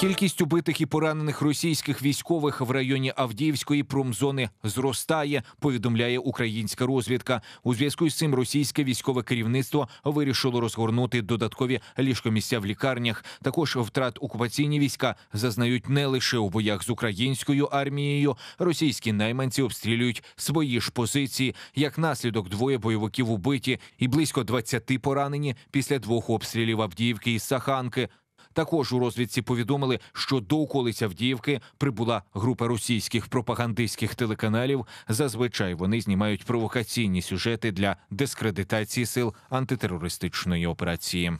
Кількість убитих і поранених російських військових в районі Авдіївської промзони зростає. Повідомляє українська розвідка. У зв'язку з цим російське військове керівництво вирішило розгорнути додаткові ліжкомісця в лікарнях. Також втрат окупаційні війська зазнають не лише у боях з українською армією. Російські найманці обстрілюють свої ж позиції. Як наслідок, двоє бойовиків убиті і близько 20 поранені після двох обстрілів Авдіївки і Саханки. Також у розвідці повідомили, що до околиць Авдіївки прибула група російських пропагандистських телеканалів. Зазвичай вони знімають провокаційні сюжети для дискредитації сил антитерористичної операції.